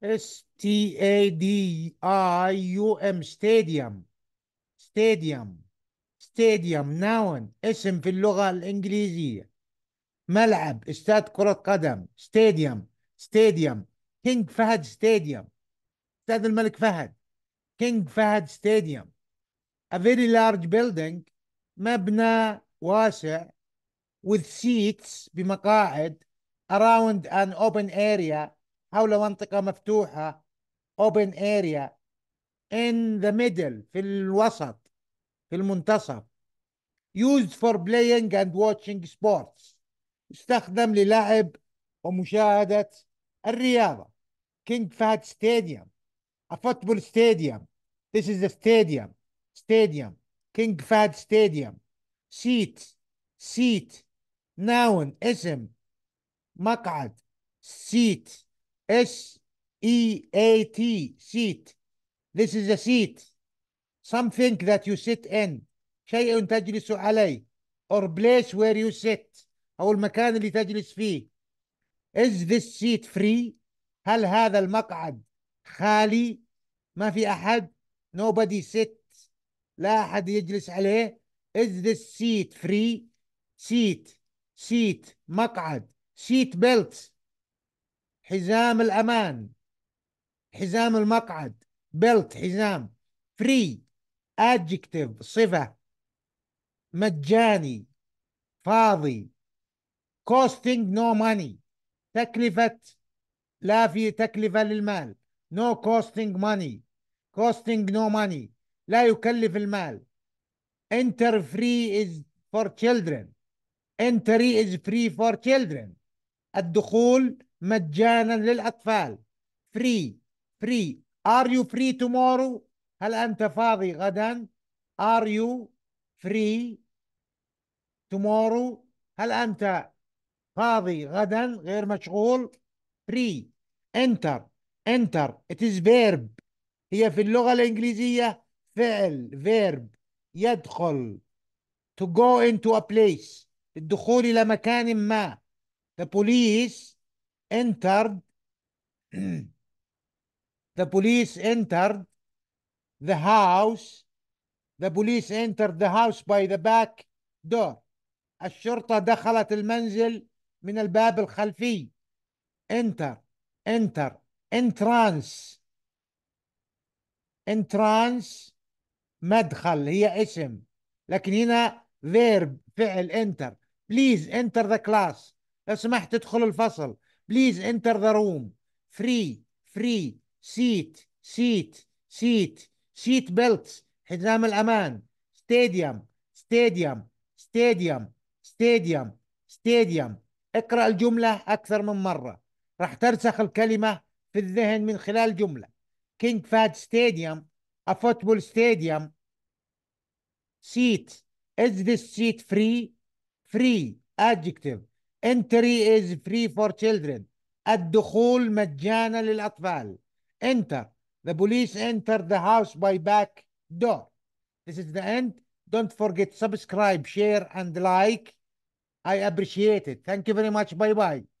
S T A D I U M stadium stadium stadium noun اسم في اللغة الإنجليزية ملعب استاد كرة قدم stadium stadium King فهد stadium استاد الملك فهد King فهد stadium a very large building مبنى واسع with seats بمقاعد around an open area حول منطقة مفتوحة open area in the middle في الوسط في المنتصف used for playing and watching sports استخدم للعب ومشاهدة الرياضة King Fahd Stadium a football stadium this is a stadium stadium King Fahd stadium seat seat noun اسم مقعد seat S E A T seat this is a seat something that you sit in شيء تجلس عليه or place where you sit أو المكان اللي تجلس فيه is this seat free هل هذا المقعد خالي ما في أحد nobody sit. لا أحد يجلس عليه is this seat free seat seat مقعد seat belts حزام الأمان حزام المقعد بلت حزام فري adjective صفة مجاني فاضي costing no money تكلفة لا في تكلفة للمال no costing money costing no money لا يكلف المال enter free is for children entry is free for children الدخول مجانا للأطفال فري فري ار يو فري تومورو هل أنت فاضي غدا ار يو فري تومورو هل أنت فاضي غدا غير مشغول فري انتر انتر ات از فيرب هي في اللغة الإنجليزية فعل verb يدخل to go into a place الدخول إلى مكان ما the police entered the police entered the house the police entered the house by the back door الشرطة دخلت المنزل من الباب الخلفي enter enter entrance entrance مدخل هي اسم لكن هنا verb فعل enter please enter the class لو سمحت ادخل الفصل بليز انتر ذا روم فري فري سيت سيت سيت سيت بيلتس حزام الامان ستاديوم ستاديوم ستاديوم ستاديوم ستاديوم اقرا الجمله اكثر من مره راح ترسخ الكلمه في الذهن من خلال جمله كينج فاد ستاديوم ا فوتبول ستاديوم سيت از ذيس سيت فري فري adjective entry is free for children الدخول مجانا للأطفال enter the police enter the house by back door this is the end don't forget subscribe share and like I appreciate it thank you very much bye bye